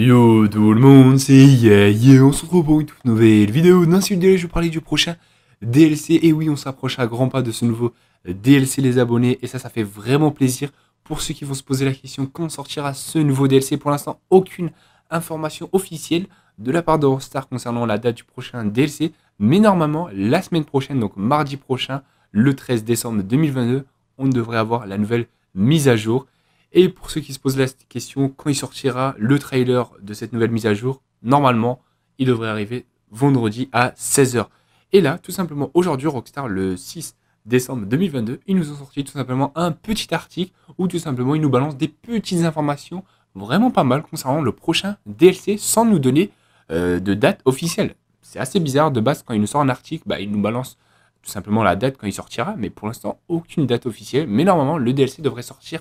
Yo tout le monde, c'est Yaya on se retrouve pour une toute nouvelle vidéo vidéo, je vais vous parler du prochain DLC, et oui on s'approche à grands pas de ce nouveau DLC les abonnés, et ça ça fait vraiment plaisir pour ceux qui vont se poser la question quand sortira ce nouveau DLC, pour l'instant aucune information officielle de la part de Rockstar concernant la date du prochain DLC, mais normalement la semaine prochaine, donc mardi prochain, le 13 décembre 2022, on devrait avoir la nouvelle mise à jour, et pour ceux qui se posent la question, quand il sortira le trailer de cette nouvelle mise à jour, normalement, il devrait arriver vendredi à 16h. Et là, tout simplement, aujourd'hui, Rockstar, le 6 décembre 2022, ils nous ont sorti tout simplement un petit article où tout simplement, ils nous balancent des petites informations vraiment pas mal concernant le prochain DLC sans nous donner euh, de date officielle. C'est assez bizarre, de base, quand ils nous sortent un article, bah, ils nous balancent tout simplement la date quand il sortira, mais pour l'instant, aucune date officielle. Mais normalement, le DLC devrait sortir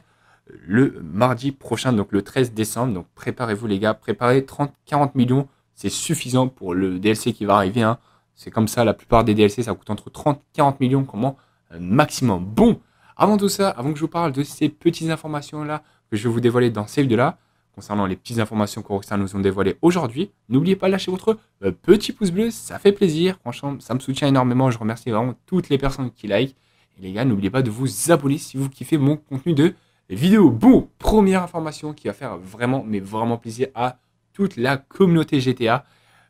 le mardi prochain, donc le 13 décembre. Donc préparez-vous les gars, préparez 30-40 millions, c'est suffisant pour le DLC qui va arriver. Hein. C'est comme ça, la plupart des DLC, ça coûte entre 30-40 millions, comment euh, maximum. Bon, avant tout ça, avant que je vous parle de ces petites informations-là que je vais vous dévoiler dans ces vidéos là, concernant les petites informations que Rockstar nous ont dévoilées aujourd'hui. N'oubliez pas de lâcher votre euh, petit pouce bleu, ça fait plaisir. Franchement, ça me soutient énormément. Je remercie vraiment toutes les personnes qui like. Et les gars, n'oubliez pas de vous abonner si vous kiffez mon contenu de vidéo. Bon, première information qui va faire vraiment, mais vraiment plaisir à toute la communauté GTA.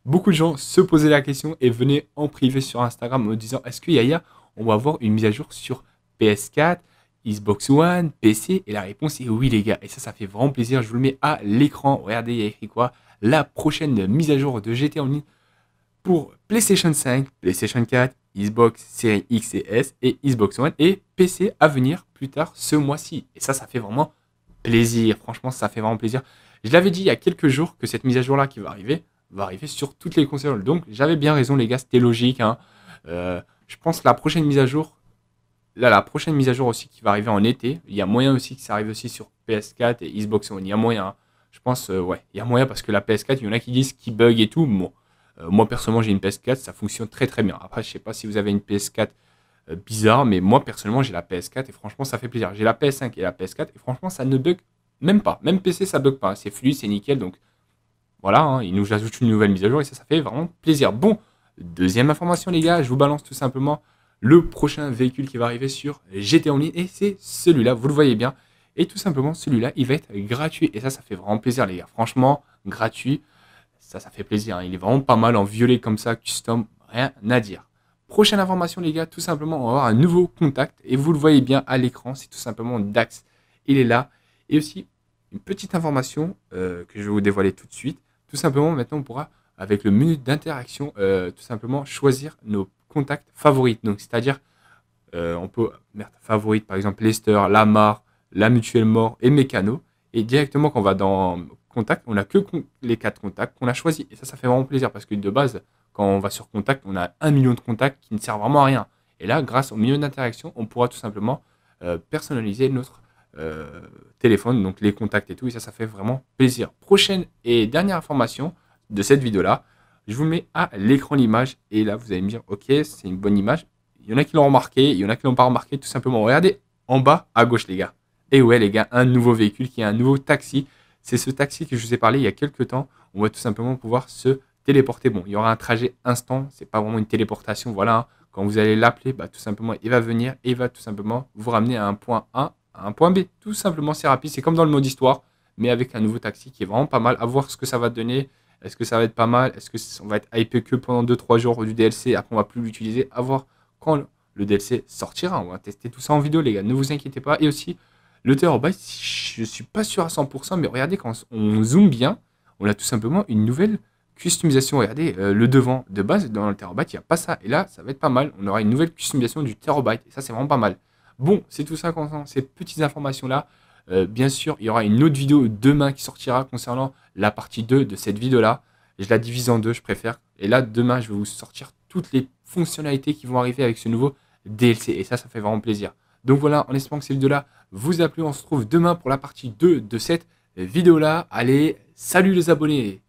Beaucoup de gens se posaient la question et venaient en privé sur Instagram en me disant est-ce qu'il y a on va avoir une mise à jour sur PS4, Xbox One, PC Et la réponse est oui, les gars. Et ça, ça fait vraiment plaisir. Je vous le mets à l'écran. Regardez, il y a écrit quoi La prochaine mise à jour de GTA en ligne pour PlayStation 5, PlayStation 4, Xbox Series X et S et Xbox One et PC à venir plus tard ce mois-ci. Et ça, ça fait vraiment plaisir. Franchement, ça fait vraiment plaisir. Je l'avais dit il y a quelques jours que cette mise à jour-là qui va arriver va arriver sur toutes les consoles. Donc j'avais bien raison, les gars, c'était logique. Hein. Euh, je pense que la prochaine mise à jour, là, la prochaine mise à jour aussi qui va arriver en été, il y a moyen aussi que ça arrive aussi sur PS4 et Xbox One. Il y a moyen. Hein. Je pense, euh, ouais, il y a moyen parce que la PS4, il y en a qui disent qu'il bug et tout. Bon euh, moi, personnellement, j'ai une PS4, ça fonctionne très très bien. Après, je sais pas si vous avez une PS4 euh, bizarre, mais moi, personnellement, j'ai la PS4 et franchement, ça fait plaisir. J'ai la PS5 et la PS4 et franchement, ça ne bug même pas. Même PC, ça bug pas. C'est fluide, c'est nickel. Donc voilà, hein. il nous ajoute une nouvelle mise à jour et ça, ça fait vraiment plaisir. Bon, deuxième information, les gars, je vous balance tout simplement le prochain véhicule qui va arriver sur GT Online et c'est celui-là, vous le voyez bien. Et tout simplement, celui-là, il va être gratuit. Et ça, ça fait vraiment plaisir, les gars. Franchement, gratuit ça, ça fait plaisir. Hein. Il est vraiment pas mal en violet comme ça, custom, rien à dire. Prochaine information, les gars, tout simplement, on va avoir un nouveau contact et vous le voyez bien à l'écran, c'est tout simplement Dax. Il est là. Et aussi, une petite information euh, que je vais vous dévoiler tout de suite. Tout simplement, maintenant, on pourra, avec le menu d'interaction, euh, tout simplement choisir nos contacts favoris. Donc, c'est-à-dire, euh, on peut mettre favoris, par exemple, Lester, Lamar, La Mutuelle Mort et Mécano. Et directement, quand on va dans on n'a que les quatre contacts qu'on a choisis. Et ça, ça fait vraiment plaisir parce que de base, quand on va sur contact, on a un million de contacts qui ne servent vraiment à rien. Et là, grâce au million d'interactions, on pourra tout simplement euh, personnaliser notre euh, téléphone, donc les contacts et tout. Et ça, ça fait vraiment plaisir. Prochaine et dernière information de cette vidéo-là, je vous mets à l'écran l'image. Et là, vous allez me dire, ok, c'est une bonne image. Il y en a qui l'ont remarqué, il y en a qui l'ont pas remarqué, tout simplement. Regardez en bas à gauche, les gars. Et ouais, les gars, un nouveau véhicule qui est un nouveau taxi c'est ce taxi que je vous ai parlé il y a quelques temps. On va tout simplement pouvoir se téléporter. Bon, il y aura un trajet instant, c'est pas vraiment une téléportation. Voilà, hein. quand vous allez l'appeler, bah, tout simplement, il va venir et il va tout simplement vous ramener à un point A, à un point B. Tout simplement, c'est rapide. C'est comme dans le mode histoire, mais avec un nouveau taxi qui est vraiment pas mal. À voir ce que ça va donner. Est-ce que ça va être pas mal Est-ce que on va être hypé que pendant 2-3 jours du DLC Après, on va plus l'utiliser. À voir quand le DLC sortira. On va tester tout ça en vidéo, les gars. Ne vous inquiétez pas. Et aussi, le Terror je suis pas sûr à 100%, mais regardez quand on zoome bien, on a tout simplement une nouvelle customisation. Regardez, euh, le devant de base, dans le terabyte, il n'y a pas ça. Et là, ça va être pas mal. On aura une nouvelle customisation du terabyte. Et ça, c'est vraiment pas mal. Bon, c'est tout ça concernant ces petites informations-là. Euh, bien sûr, il y aura une autre vidéo demain qui sortira concernant la partie 2 de cette vidéo-là. Je la divise en deux, je préfère. Et là, demain, je vais vous sortir toutes les fonctionnalités qui vont arriver avec ce nouveau DLC. Et ça, ça fait vraiment plaisir. Donc voilà, en espérant que cette vidéo-là vous a plu, on se retrouve demain pour la partie 2 de cette vidéo-là. Allez, salut les abonnés